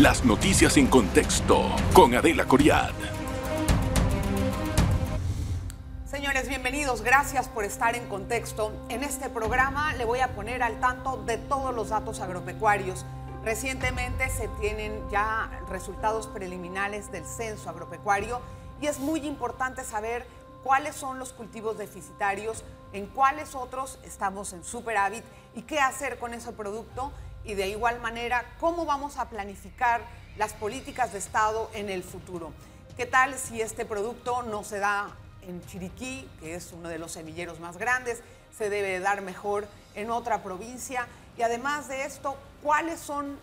Las noticias en contexto con Adela Coriad. Señores, bienvenidos. Gracias por estar en contexto. En este programa le voy a poner al tanto de todos los datos agropecuarios. Recientemente se tienen ya resultados preliminares del censo agropecuario y es muy importante saber cuáles son los cultivos deficitarios, en cuáles otros estamos en superávit y qué hacer con ese producto y de igual manera cómo vamos a planificar las políticas de Estado en el futuro. ¿Qué tal si este producto no se da en Chiriquí, que es uno de los semilleros más grandes, se debe dar mejor en otra provincia? Y además de esto, ¿cuáles son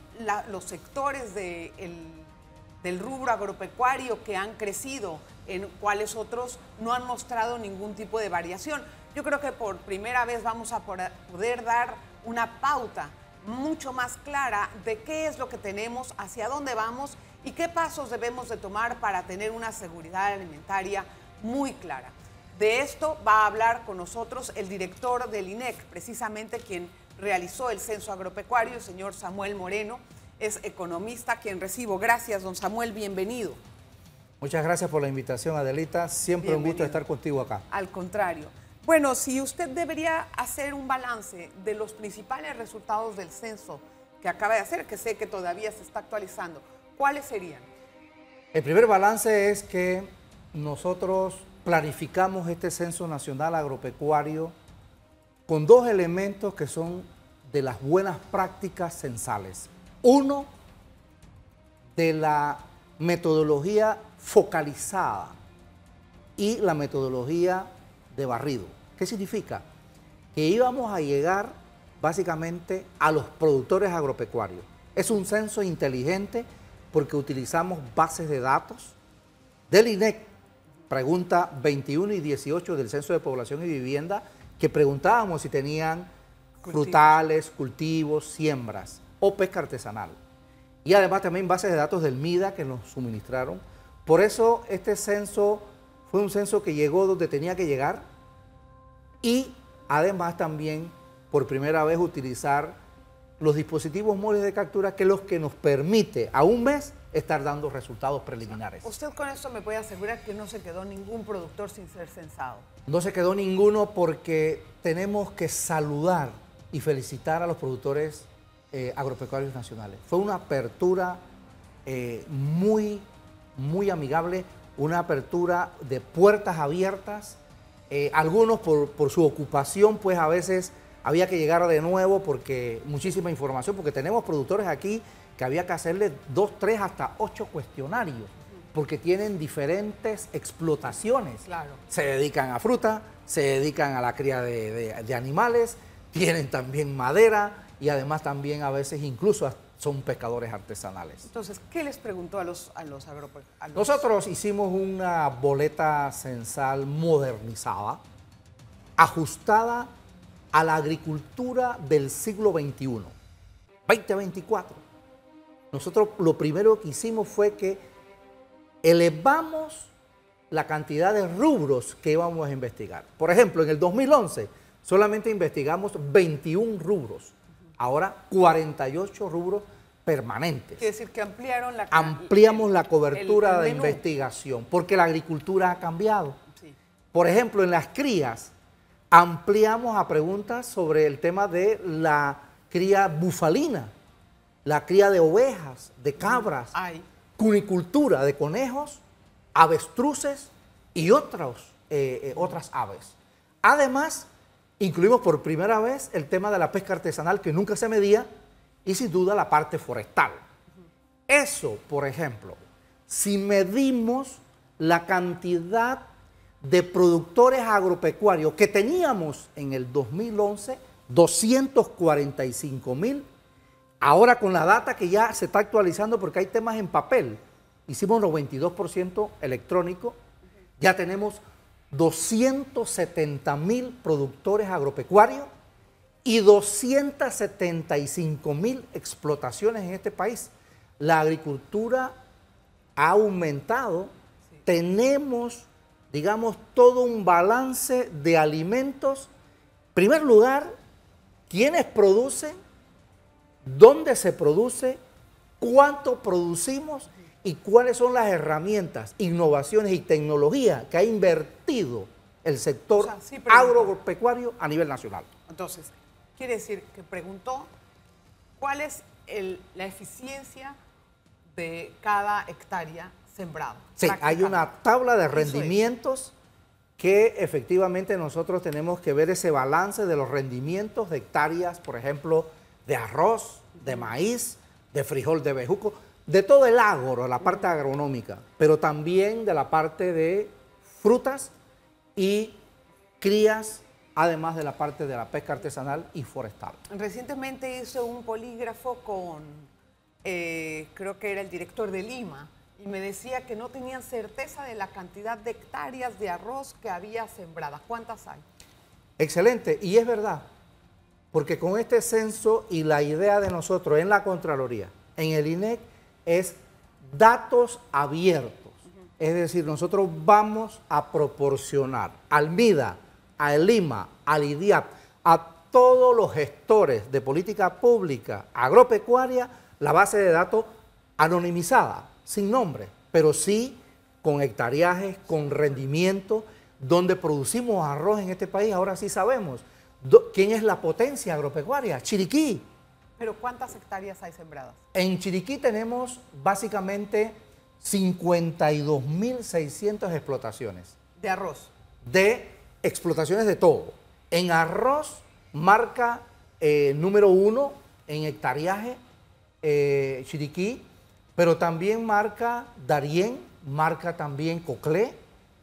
los sectores del rubro agropecuario que han crecido, en cuáles otros no han mostrado ningún tipo de variación? Yo creo que por primera vez vamos a poder dar una pauta mucho más clara de qué es lo que tenemos, hacia dónde vamos y qué pasos debemos de tomar para tener una seguridad alimentaria muy clara. De esto va a hablar con nosotros el director del INEC, precisamente quien realizó el censo agropecuario, el señor Samuel Moreno, es economista quien recibo. Gracias, don Samuel, bienvenido. Muchas gracias por la invitación, Adelita. Siempre un gusto estar contigo acá. Al contrario. Bueno, si usted debería hacer un balance de los principales resultados del censo que acaba de hacer, que sé que todavía se está actualizando, ¿cuáles serían? El primer balance es que nosotros planificamos este censo nacional agropecuario con dos elementos que son de las buenas prácticas censales. Uno, de la metodología focalizada y la metodología de barrido. ¿Qué significa? Que íbamos a llegar básicamente a los productores agropecuarios. Es un censo inteligente porque utilizamos bases de datos del INEC, pregunta 21 y 18 del Censo de Población y Vivienda, que preguntábamos si tenían frutales, cultivos, siembras o pesca artesanal. Y además también bases de datos del MIDA que nos suministraron. Por eso este censo fue un censo que llegó donde tenía que llegar, y además también por primera vez utilizar los dispositivos móviles de captura que los que nos permite a un mes estar dando resultados preliminares. Usted con eso me puede asegurar que no se quedó ningún productor sin ser censado. No se quedó ninguno porque tenemos que saludar y felicitar a los productores eh, agropecuarios nacionales. Fue una apertura eh, muy, muy amigable, una apertura de puertas abiertas eh, algunos por, su ocupación, pues a veces había que llegar de nuevo porque muchísima información, porque tenemos productores aquí que había que hacerle dos, tres, hasta ocho cuestionarios, porque tienen diferentes explotaciones. Se dedican a fruta, se dedican a la cría de, de animales, tienen también madera y además también a veces incluso hasta son pescadores artesanales. Entonces, ¿qué les preguntó a los, a los, Nosotros hicimos una boleta censal modernizada, ajustada a la agricultura del siglo XXI, 2024. Nosotros lo primero que hicimos fue que elevamos la cantidad de rubros que íbamos a investigar. Por ejemplo, en el 2011 solamente investigamos 21 rubros ahora 48 rubros permanentes. Es decir que ampliaron la Ampliamos la cobertura de investigación, porque la agricultura ha cambiado. Por ejemplo, en las crías, ampliamos a preguntas sobre el tema de la cría bufalina, la cría de ovejas, de cabras, cunicultura de conejos, avestruces y eh, eh, otras aves. Además, Incluimos por primera vez el tema de la pesca artesanal que nunca se medía y sin duda la parte forestal. Eso, por ejemplo, si medimos la cantidad de productores agropecuarios que teníamos en el 2011, 245 mil, ahora con la data que ya se está actualizando porque hay temas en papel, hicimos 92% electrónico, ya tenemos 270 mil productores agropecuarios y 275 mil explotaciones en este país. La agricultura ha aumentado. Tenemos, digamos, todo un balance de alimentos. En primer lugar, quiénes producen, dónde se produce, cuánto producimos y cuáles son las herramientas, innovaciones y tecnología que ha invertido el sector agropecuario a nivel nacional. Entonces, quiere decir que preguntó cuál es la eficiencia de cada hectárea sembrada. Sí, hay una tabla de rendimientos que efectivamente nosotros tenemos que ver ese balance de los rendimientos de hectáreas, por ejemplo, de arroz, de maíz, de frijol, de bejuco de todo el agro, la parte agronómica, pero también de la parte de frutas y crías, además de la parte de la pesca artesanal y forestal. Recientemente hice un polígrafo con, eh, creo que era el director de Lima, y me decía que no tenían certeza de la cantidad de hectáreas de arroz que había sembradas. ¿Cuántas hay? Excelente, y es verdad, porque con este censo y la idea de nosotros en la Contraloría, en el INEC, es datos abiertos. Es decir, nosotros vamos a proporcionar al MIDA, al LIMA, al IDIAP, a todos los gestores de política pública agropecuaria la base de datos anonimizada, sin nombre, pero sí con hectareajes, con rendimiento, donde producimos arroz en este país. Ahora sí sabemos quién es la potencia agropecuaria, Chiriquí. ¿Pero cuántas hectáreas hay sembradas? En Chiriquí tenemos básicamente 52.600 explotaciones. ¿De arroz? De explotaciones de todo. En arroz marca eh, número uno en hectariaje eh, Chiriquí, pero también marca Darién, marca también Coclé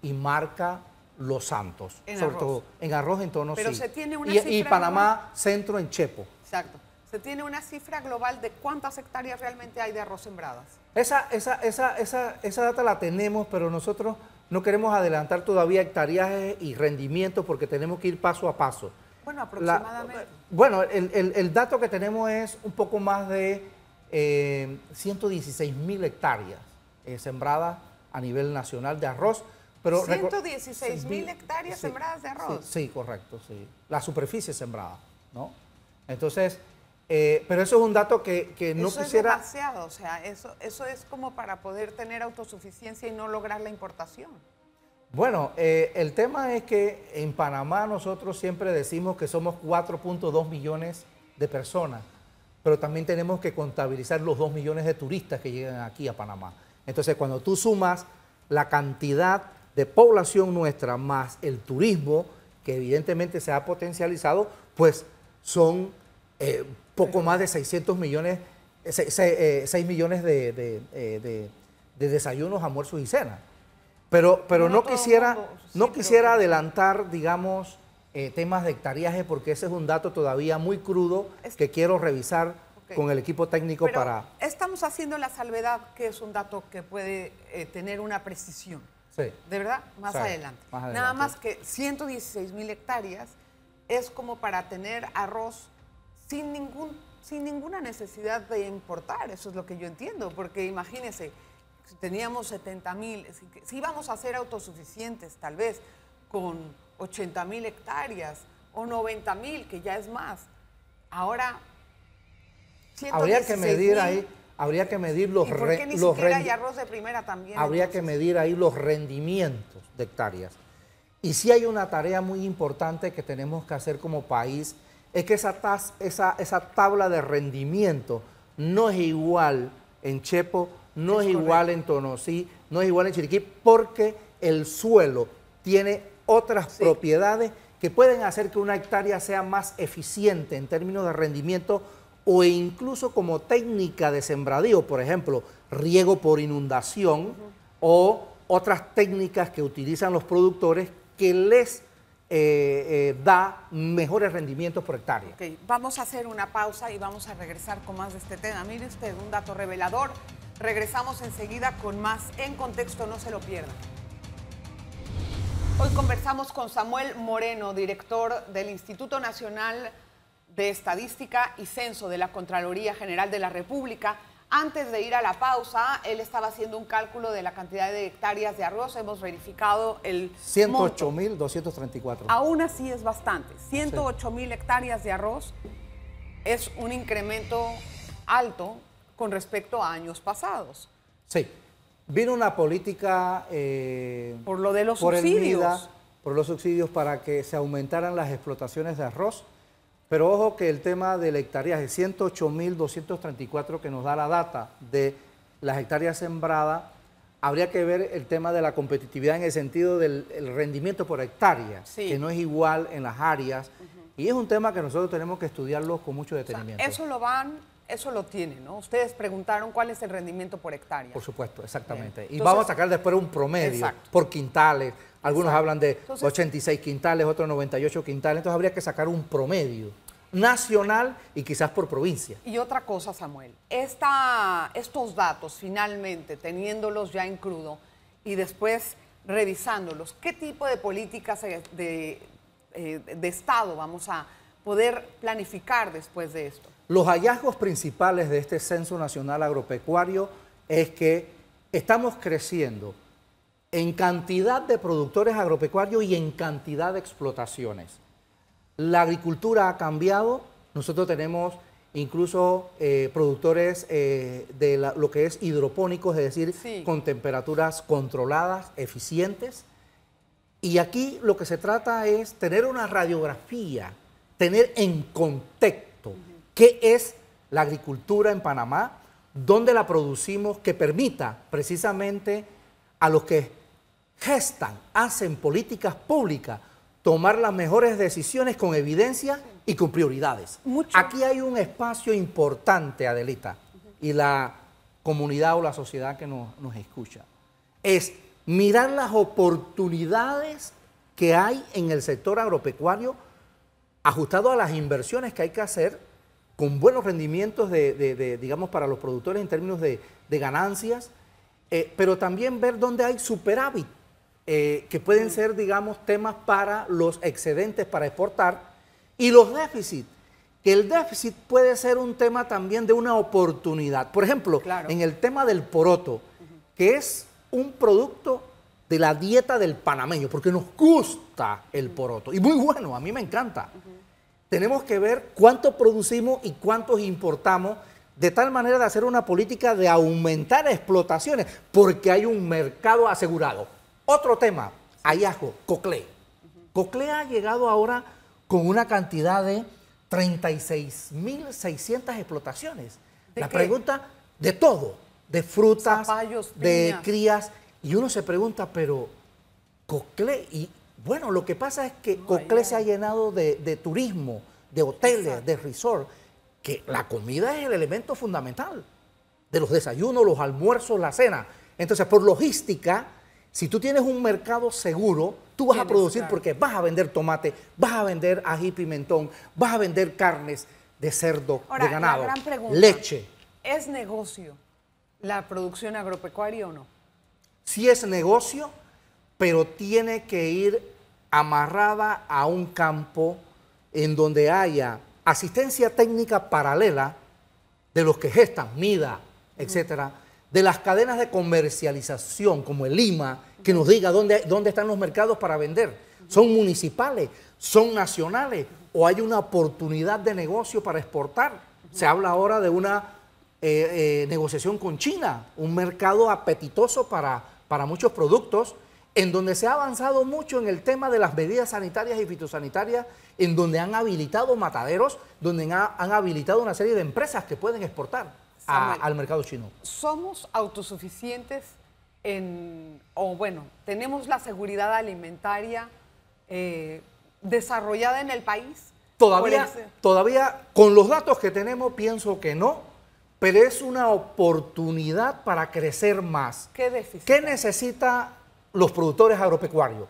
y marca Los Santos. En sobre arroz. todo en arroz en Pero se tiene una y, y Panamá Centro en Chepo. Exacto. ¿Se tiene una cifra global de cuántas hectáreas realmente hay de arroz sembradas? Esa, esa, data la tenemos, pero nosotros no queremos adelantar todavía hectáreas y rendimientos porque tenemos que ir paso a paso. Bueno, aproximadamente. bueno, el, dato que tenemos es un poco más de 116 eh, mil hectáreas eh, sembradas a nivel nacional de arroz. Pero 116 mil hectáreas sembradas de arroz. Sí, sí, correcto, sí. La superficie sembrada, ¿no? Entonces, eh, pero eso es un dato que, que no eso quisiera... Es demasiado, o sea, eso, eso es como para poder tener autosuficiencia y no lograr la importación. Bueno, eh, el tema es que en Panamá nosotros siempre decimos que somos 4.2 millones de personas, pero también tenemos que contabilizar los 2 millones de turistas que llegan aquí a Panamá. Entonces, cuando tú sumas la cantidad de población nuestra más el turismo, que evidentemente se ha potencializado, pues son eh, poco más de 600 millones, 6, eh, millones eh, de, desayunos, almuerzos y cenas. Pero, pero no, quisiera, no quisiera adelantar, digamos, eh, temas de hectariaje porque ese es un dato todavía muy crudo que quiero revisar con el equipo técnico para... Estamos haciendo la salvedad que es un dato que puede tener una precisión. Sí. ¿De verdad? Más, adelante. más adelante. Nada más que 116 mil hectáreas es como para tener arroz sin, ningún, sin ninguna necesidad de importar, eso es lo que yo entiendo, porque si teníamos 70 mil, si, vamos íbamos a ser autosuficientes tal vez con 80 mil hectáreas o 90 mil, que ya es más, ahora... habría que medir ahí, habría que medir los... arroz de primera también? Habría que medir ahí los rendimientos de hectáreas. Y sí hay una tarea muy importante que tenemos que hacer como país es que esa, esa, esa tabla de rendimiento no es igual en Chepo, no es, igual en Tonosí, no es igual en Chiriquí, porque el suelo tiene otras propiedades que pueden hacer que una hectárea sea más eficiente en términos de rendimiento o incluso como técnica de sembradío, por ejemplo, riego por inundación o otras técnicas que utilizan los productores que les eh, eh, da mejores rendimientos por hectárea. Vamos a hacer una pausa y vamos a regresar con más de este tema. Mire usted, un dato revelador. Regresamos enseguida con más en contexto, no se lo pierdan. Hoy conversamos con Samuel Moreno, director del Instituto Nacional de Estadística y Censo de la Contraloría General de la República antes de ir a la pausa, él estaba haciendo un cálculo de la cantidad de hectáreas de arroz. Hemos verificado el. 108.234. Aún así es bastante. 108.000 hectáreas de arroz es un incremento alto con respecto a años pasados. Sí. Vino una política. Eh, por lo de los subsidios. por los subsidios para que se aumentaran las explotaciones de arroz pero ojo que el tema de del hectareaje, 108.234 que nos da la data de las hectáreas sembradas, habría que ver el tema de la competitividad en el sentido del rendimiento por hectárea, que no es igual en las áreas. Y es un tema que nosotros tenemos que estudiarlo con mucho detenimiento. eso lo van eso lo tiene, ¿no? Ustedes preguntaron cuál es el rendimiento por hectárea. Por supuesto, exactamente. y vamos a sacar después un promedio por quintales. Algunos hablan de 86 quintales, otros 98 quintales. Entonces habría que sacar un promedio nacional y quizás por provincia. Y otra cosa, Samuel, estos datos finalmente, teniéndolos ya en crudo y después revisándolos, ¿qué tipo de políticas de eh, Estado vamos a poder planificar después de esto? Los hallazgos principales de este Censo Nacional Agropecuario es que estamos creciendo en cantidad de productores agropecuarios y en cantidad de explotaciones. La agricultura ha cambiado, nosotros tenemos incluso eh, productores eh, de lo que es hidropónicos, es decir, con temperaturas controladas, eficientes. Y aquí lo que se trata es tener una radiografía, tener en contexto ¿Qué es la agricultura en Panamá? ¿Dónde la producimos? Que permita precisamente a los que gestan, hacen políticas públicas, tomar las mejores decisiones con evidencia y con prioridades. Aquí hay un espacio importante, Adelita, y la comunidad o la sociedad que nos escucha. Es mirar las oportunidades que hay en el sector agropecuario ajustado a las inversiones que hay que hacer con buenos rendimientos de, digamos, para los productores en términos de, ganancias, eh, pero también ver dónde hay superávit, eh, que pueden ser, digamos, temas para los excedentes para exportar, y los déficits, que el déficit puede ser un tema también de una oportunidad. Por ejemplo, en el tema del poroto, que es un producto de la dieta del panameño, porque nos gusta el poroto, y muy bueno, a mí me encanta tenemos que ver cuánto producimos y cuántos importamos, de tal manera de hacer una política de aumentar explotaciones, porque hay un mercado asegurado. Otro tema, hallazgo, Cocle. Cocle ha llegado ahora con una cantidad de 36.600 explotaciones. La pregunta de todo, de frutas, de crías, y uno se pregunta, pero Cocle, y bueno, lo que pasa es que no, se ha llenado de, turismo, de hoteles, de resort, que la comida es el elemento fundamental de los desayunos, los almuerzos, la cena. Entonces, por logística, si tú tienes un mercado seguro, tú vas a producir porque vas a vender tomate, vas a vender ají pimentón, vas a vender carnes de cerdo, de ganado, leche. ¿Es negocio la producción agropecuaria o no? Sí es negocio, pero tiene que ir amarrada a un campo en donde haya asistencia técnica paralela de los que gestan, MIDA, etcétera, de las cadenas de comercialización como el Lima, que nos diga dónde, dónde están los mercados para vender. ¿Son municipales? ¿Son nacionales? ¿O hay una oportunidad de negocio para exportar? Se habla ahora de una eh, eh, negociación con China, un mercado apetitoso para, para muchos productos en donde se ha avanzado mucho en el tema de las medidas sanitarias y fitosanitarias, en donde han habilitado mataderos, donde han, habilitado una serie de empresas que pueden exportar al mercado chino. ¿Somos autosuficientes en, o bueno, tenemos la seguridad alimentaria eh, desarrollada en el país? Todavía, todavía, con los datos que tenemos, pienso que no, pero es una oportunidad para crecer más. ¿Qué necesita los productores agropecuarios.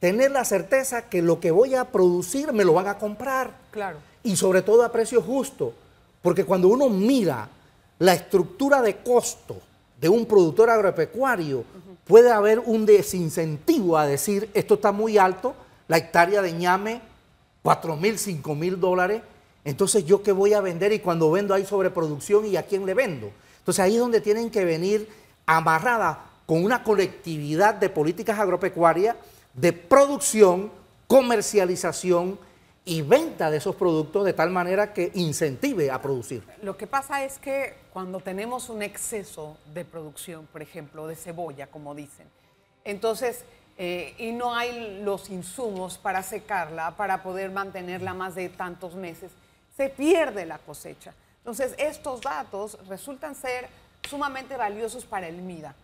Tener la certeza que lo que voy a producir me lo van a comprar. Claro. Y sobre todo a precio justo. Porque cuando uno mira la estructura de costo de un productor agropecuario, puede haber un desincentivo a decir esto está muy alto, la hectárea de ñame, 4 mil, 5 mil dólares. Entonces, ¿yo qué voy a vender? Y cuando vendo hay sobreproducción y a quién le vendo. Entonces, ahí es donde tienen que venir amarradas con una colectividad de políticas agropecuarias de producción, comercialización y venta de esos productos de tal manera que incentive a producir. Lo que pasa es que cuando tenemos un exceso de producción, por ejemplo, de cebolla, como dicen, entonces, eh, y no hay los insumos para secarla, para poder mantenerla más de tantos meses, se pierde la cosecha. Entonces, estos datos resultan ser sumamente valiosos para el MIDA.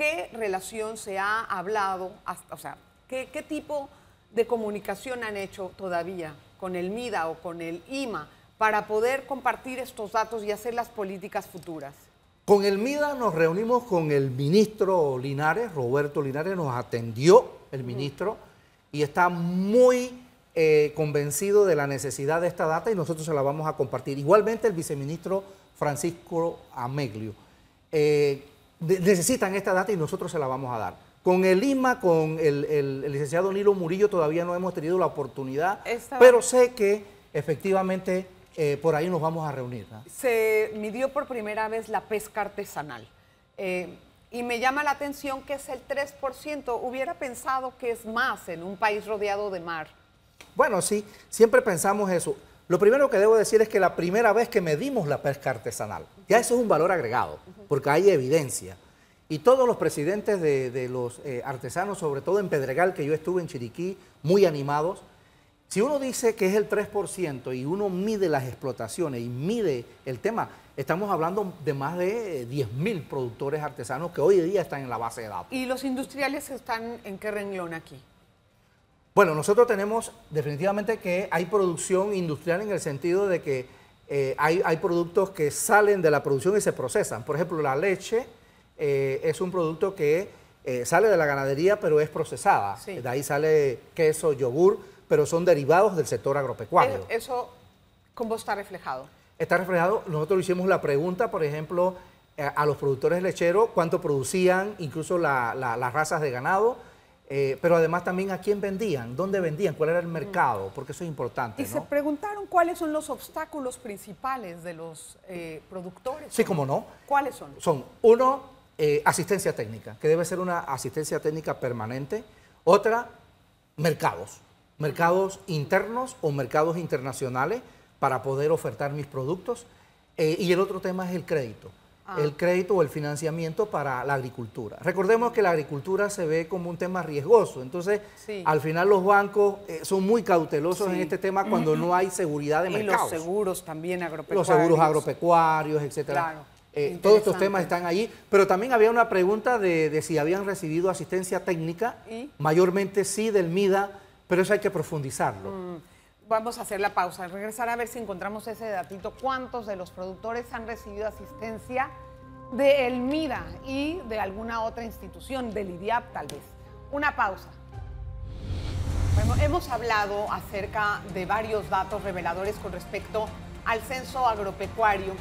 ¿qué relación se ha hablado, o sea, ¿qué, tipo de comunicación han hecho todavía con el MIDA o con el IMA para poder compartir estos datos y hacer las políticas futuras? Con el MIDA nos reunimos con el ministro Linares, Roberto Linares nos atendió el ministro y está muy eh, convencido de la necesidad de esta data y nosotros se la vamos a compartir. Igualmente el viceministro Francisco Ameglio. Eh, necesitan esta data y nosotros se la vamos a dar. Con el IMA, con el, licenciado Nilo Murillo, todavía no hemos tenido la oportunidad, pero sé que efectivamente eh, por ahí nos vamos a reunir. Se midió por primera vez la pesca artesanal. Eh, y me llama la atención que es el 3%. Hubiera pensado que es más en un país rodeado de mar. Bueno, sí, siempre pensamos eso. Lo primero que debo decir es que la primera vez que medimos la pesca artesanal, ya eso es un valor agregado, porque hay evidencia. Y todos los presidentes de, los eh, artesanos, sobre todo en Pedregal, que yo estuve en Chiriquí, muy animados, si uno dice que es el 3% y uno mide las explotaciones y mide el tema, estamos hablando de más de 10.000 eh, productores artesanos que hoy día están en la base de datos. ¿Y los industriales están en qué renglón aquí? Bueno, nosotros tenemos definitivamente que hay producción industrial en el sentido de que eh, hay, productos que salen de la producción y se procesan. Por ejemplo, la leche eh, es un producto que eh, sale de la ganadería pero es procesada. De ahí sale queso, yogur, pero son derivados del sector agropecuario. ¿Eso cómo está reflejado? Está reflejado, nosotros le hicimos la pregunta, por ejemplo, a los productores lecheros, cuánto producían, incluso las razas de ganado eh, pero además también a quién vendían, dónde vendían, cuál era el mm. mercado, porque eso es importante. Y se preguntaron cuáles son los obstáculos principales de los eh, productores. Sí, cómo no. ¿Cuáles son? Son, uno, eh, asistencia técnica, que debe ser una asistencia técnica permanente. Otra, mercados, mercados internos o mercados internacionales para poder ofertar mis productos. y el otro tema es el crédito. Ah. el crédito o el financiamiento para la agricultura. Recordemos que la agricultura se ve como un tema riesgoso, entonces al final los bancos eh, son muy cautelosos en este tema cuando no hay seguridad de mercado. Y los seguros también agropecuarios. Los seguros agropecuarios, etcétera. Eh, todos estos temas están ahí. pero también había una pregunta de, si habían recibido asistencia técnica, mayormente sí del MIDA, pero eso hay que profundizarlo. Mm vamos a hacer la pausa. regresar a ver si encontramos ese datito. ¿Cuántos de los productores han recibido asistencia de Elmida y de alguna otra institución, del IDIAP tal vez? Una pausa. Bueno, hemos hablado acerca de varios datos reveladores con respecto al censo agropecuario,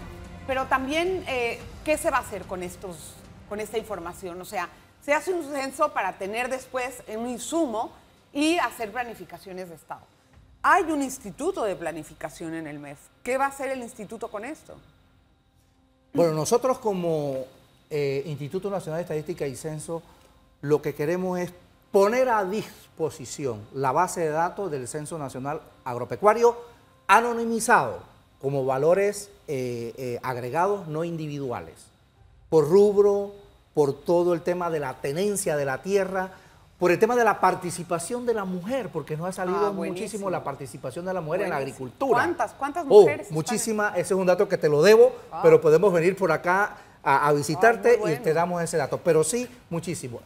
pero también eh, qué se va a hacer con, estos, con esta información. O sea, se hace un censo para tener después un insumo y hacer planificaciones de Estado. Hay un instituto de planificación en el MEF. ¿Qué va a hacer el instituto con esto? Bueno, nosotros como eh, Instituto Nacional de Estadística y Censo, lo que queremos es poner a disposición la base de datos del Censo Nacional Agropecuario anonimizado como valores eh, eh, agregados no individuales, por rubro, por todo el tema de la tenencia de la tierra, por el tema de la participación de la mujer, porque nos ha salido ah, muchísimo la participación de la mujer en la agricultura. ¿Cuántas? ¿Cuántas mujeres? Oh, muchísimas, ese es un dato que te lo debo, pero podemos venir por acá a, visitarte y te damos ese dato. Pero sí, muchísimo.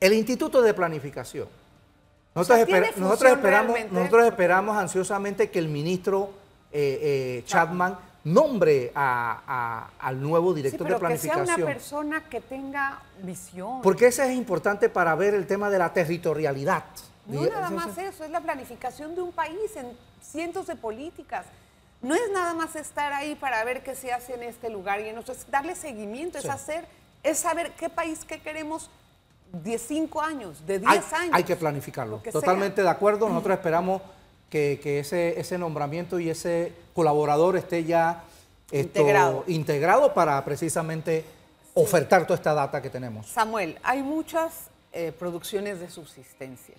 El Instituto de Planificación. Nosotros, esperamos, ¿eh? nosotros esperamos ansiosamente que el ministro eh, eh, Chapman nombre a, al nuevo director de planificación. Que sea una persona que tenga visión. Porque eso es importante para ver el tema de la territorialidad. No nada más eso, es la planificación de un país en cientos de políticas. No es nada más estar ahí para ver qué se hace en este lugar y en otro, es darle seguimiento, es hacer, es saber qué país que queremos de cinco años, de 10 años. Hay que planificarlo. Totalmente de acuerdo, nosotros esperamos que, ese, ese nombramiento y ese colaborador esté ya integrado. para precisamente ofertar toda esta data que tenemos. Samuel, hay muchas eh, producciones de subsistencia.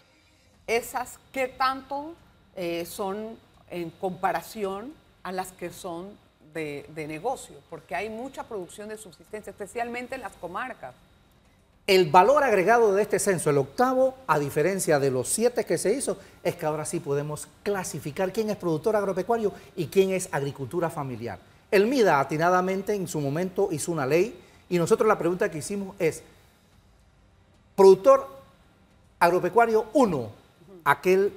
¿Esas qué tanto eh, son en comparación a las que son de negocio? Porque hay mucha producción de subsistencia, especialmente en las comarcas. El valor agregado de este censo, el octavo, a diferencia de los siete que se hizo, es que ahora sí podemos clasificar quién es productor agropecuario y quién es agricultura familiar. El MIDA atinadamente en su momento hizo una ley y nosotros la pregunta que hicimos es, productor agropecuario 1, aquel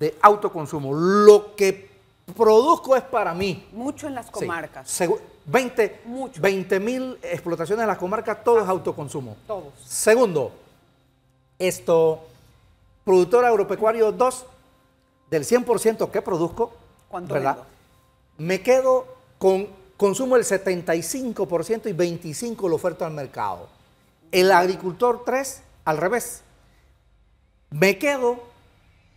de autoconsumo, lo que produzco es para mí. Mucho en las comarcas. 20 mil explotaciones en las comarcas, todo es autoconsumo. Todos. Segundo, esto, productor agropecuario 2, del 100% que produzco, Me quedo con consumo el 75% y 25% lo oferta al mercado. El agricultor 3, al revés. Me quedo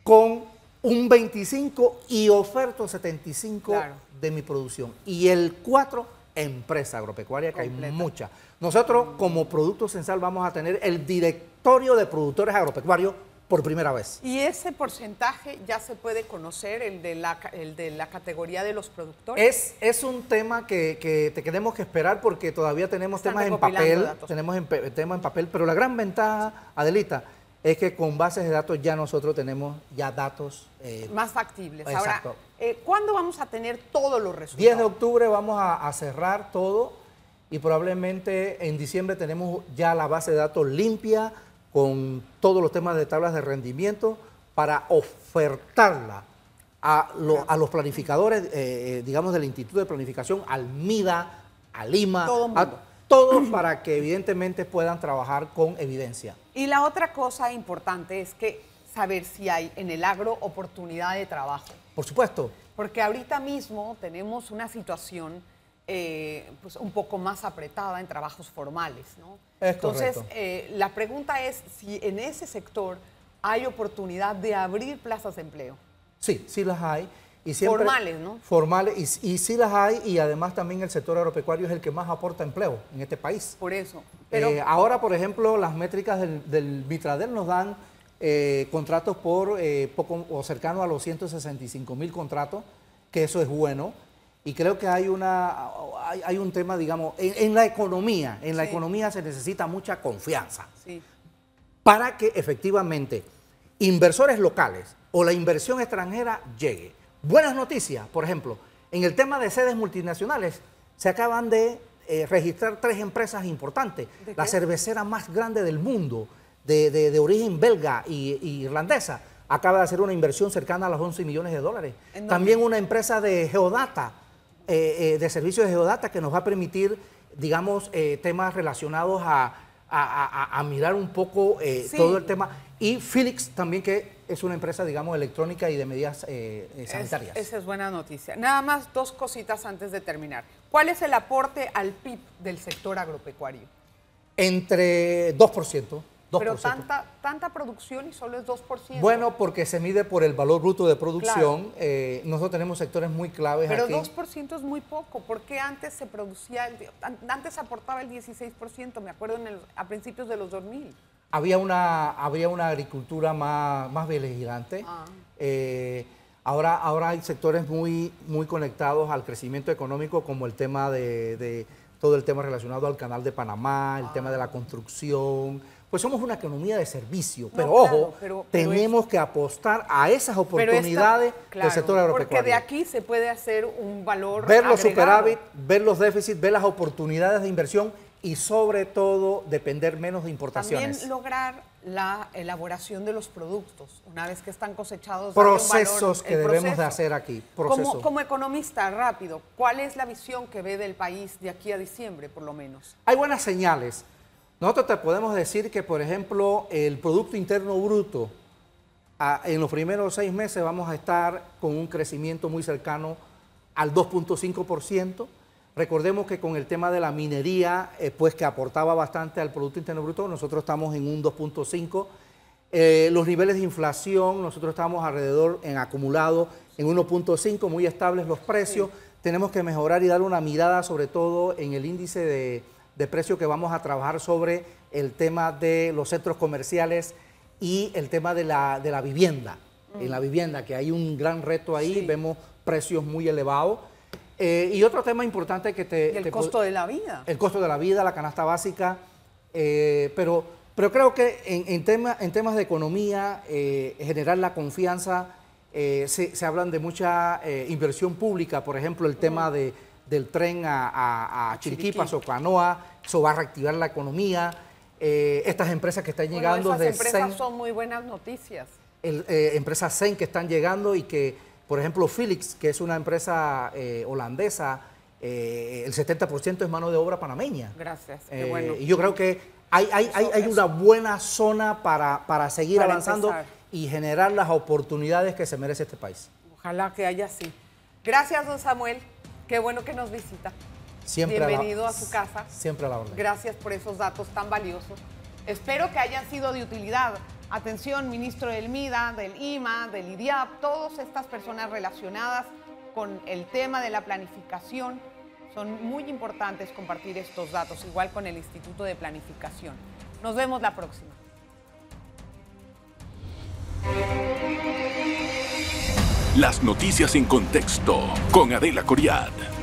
con un 25 y oferto 75 de mi producción. Y el 4, empresa agropecuaria, que hay mucha. Nosotros, como Producto Censal, vamos a tener el directorio de productores agropecuarios por primera vez. ¿Y ese porcentaje ya se puede conocer, el de la, de la categoría de los productores? Es, es un tema que, te tenemos que esperar porque todavía tenemos temas en papel, tenemos temas en papel, pero la gran ventaja, Adelita, es que con bases de datos ya nosotros tenemos ya datos... Eh, Más factibles. Ahora, eh, ¿cuándo vamos a tener todos los resultados? 10 de octubre vamos a, cerrar todo y probablemente en diciembre tenemos ya la base de datos limpia con todos los temas de tablas de rendimiento para ofertarla a, los planificadores, eh, digamos, del Instituto de Planificación, al MIDA, al IMA, a todos para que evidentemente puedan trabajar con evidencia. Y la otra cosa importante es que saber si hay en el agro oportunidad de trabajo. Por supuesto. Porque ahorita mismo tenemos una situación eh, pues un poco más apretada en trabajos formales. Entonces, eh, la pregunta es si en ese sector hay oportunidad de abrir plazas de empleo. Sí, sí las hay. Y formales, ¿no? Formales, y, y, sí las hay, y además también el sector agropecuario es el que más aporta empleo en este país. Por eso. Eh, ahora, por ejemplo, las métricas del, del nos dan eh, contratos por eh, poco o cercano a los 165 mil contratos, que eso es bueno. Y creo que hay, una, hay, un tema, digamos, en, la economía, en la economía se necesita mucha confianza para que efectivamente inversores locales o la inversión extranjera llegue. Buenas noticias, por ejemplo, en el tema de sedes multinacionales, se acaban de eh, registrar tres empresas importantes. La cervecera más grande del mundo, de, origen belga e irlandesa, acaba de hacer una inversión cercana a los 11 millones de dólares. También una empresa de geodata, eh, eh, de servicios de geodata, que nos va a permitir, digamos, temas relacionados a, mirar un poco todo el tema. Y Felix también, que es una empresa, digamos, electrónica y de medidas eh, eh, sanitarias. esa es buena noticia. Nada más dos cositas antes de terminar. ¿Cuál es el aporte al PIB del sector agropecuario? Entre 2%. Pero tanta, tanta producción y solo es 2%. Bueno, porque se mide por el valor bruto de producción. Eh, nosotros tenemos sectores muy claves Pero 2% es muy poco. porque antes se producía, antes aportaba el 16%? Me acuerdo en a principios de los 2000 había una, había una agricultura más, más vigilante. Ah. Eh, ahora, ahora hay sectores muy, muy conectados al crecimiento económico, como el tema de, todo el tema relacionado al canal de Panamá, el tema de la ah. construcción. Pues somos una economía de servicio, pero ojo, tenemos que apostar a esas oportunidades del sector agropecuario. Porque de aquí se puede hacer un valor. Ver los superávit, ver los déficits, ver las oportunidades de inversión y sobre todo depender menos de importaciones. También lograr la elaboración de los productos, una vez que están cosechados. Procesos que debemos de hacer aquí. Como, como, economista, rápido, ¿cuál es la visión que ve del país de aquí a diciembre, por lo menos? Hay buenas señales. Nosotros te podemos decir que, por ejemplo, el Producto Interno Bruto, en los primeros seis meses vamos a estar con un crecimiento muy cercano al 2.5%. Recordemos que con el tema de la minería, eh, pues que aportaba bastante al Producto Interno Bruto, nosotros estamos en un 2.5. Eh, los niveles de inflación, nosotros estamos alrededor en acumulado en 1.5, muy estables los precios. Tenemos que mejorar y dar una mirada sobre todo en el índice de, de precio que vamos a trabajar sobre el tema de los centros comerciales y el tema de la, vivienda. En la mm. vivienda, que hay un gran reto ahí, vemos precios muy elevados eh, y otro tema importante que te... el costo de la vida. El costo de la vida, la canasta básica, eh, pero, pero creo que en, en, en temas de economía, eh, generar la confianza, se, se, hablan de mucha inversión pública, por ejemplo, el tema de, del tren a, a, a eso va a reactivar la economía, estas empresas que están llegando... Bueno, empresas son muy buenas noticias. empresas Zen que están llegando y que por ejemplo, Felix, que es una empresa eh, holandesa, eh, el 70% es mano de obra panameña. Gracias. Qué eh, bueno. Y yo creo que hay, una buena zona para, seguir avanzando y generar las oportunidades que se merece este país. Ojalá que haya así. Gracias, don Samuel. Qué bueno que nos visita. Siempre Bienvenido a, a su casa. Siempre a la orden. Gracias por esos datos tan valiosos. Espero que hayan sido de utilidad Atención, ministro del MIDA, del IMA, del IDIAP, todas estas personas relacionadas con el tema de la planificación, son muy importantes compartir estos datos, igual con el Instituto de Planificación. Nos vemos la próxima. Las noticias en contexto con Adela Coriad.